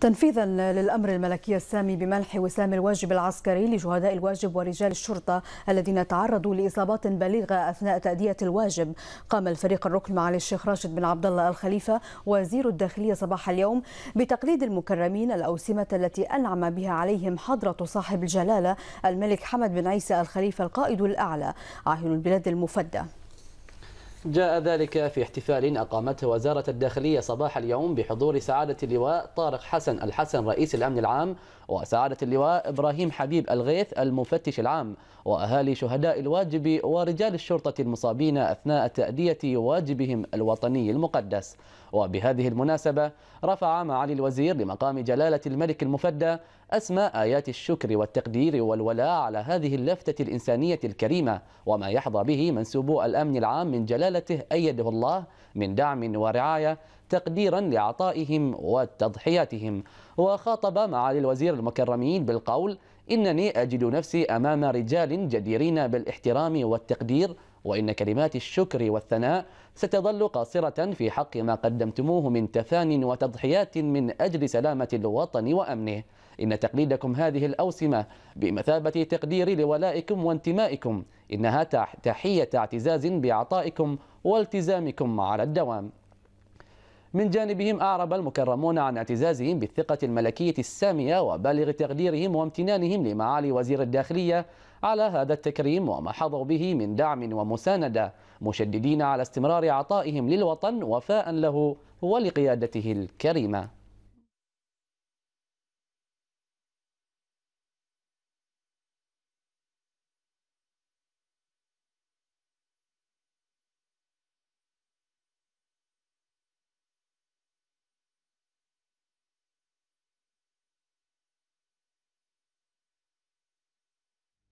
تنفيذا للامر الملكي السامي بمنح وسام الواجب العسكري لشهداء الواجب ورجال الشرطه الذين تعرضوا لاصابات بليغه اثناء تاديه الواجب، قام الفريق الركن معالي الشيخ راشد بن عبد الله الخليفه وزير الداخليه صباح اليوم بتقليد المكرمين الاوسمه التي انعم بها عليهم حضره صاحب الجلاله الملك حمد بن عيسى الخليفه القائد الاعلى عاهل البلاد المفدى. جاء ذلك في احتفال أقامته وزارة الداخلية صباح اليوم بحضور سعادة اللواء طارق حسن الحسن رئيس الأمن العام وسعادة اللواء إبراهيم حبيب الغيث المفتش العام وأهالي شهداء الواجب ورجال الشرطة المصابين أثناء تأدية واجبهم الوطني المقدس وبهذه المناسبة رفع معالي الوزير لمقام جلالة الملك المفدى أسماء آيات الشكر والتقدير والولاء على هذه اللفتة الإنسانية الكريمة وما يحظى به منسوبو الأمن العام من جلالة رسالته أيده الله من دعم ورعاية تقديرا لعطائهم وتضحياتهم وخاطب معالي الوزير المكرمين بالقول إنني أجد نفسي أمام رجال جديرين بالاحترام والتقدير وإن كلمات الشكر والثناء ستظل قاصرة في حق ما قدمتموه من تفان وتضحيات من أجل سلامة الوطن وأمنه إن تقليدكم هذه الأوسمة بمثابة تقدير لولائكم وانتمائكم إنها تحية اعتزاز بعطائكم والتزامكم على الدوام من جانبهم أعرب المكرمون عن اعتزازهم بالثقة الملكية السامية وبالغ تقديرهم وامتنانهم لمعالي وزير الداخلية على هذا التكريم وما حظوا به من دعم ومساندة مشددين على استمرار عطائهم للوطن وفاء له ولقيادته الكريمة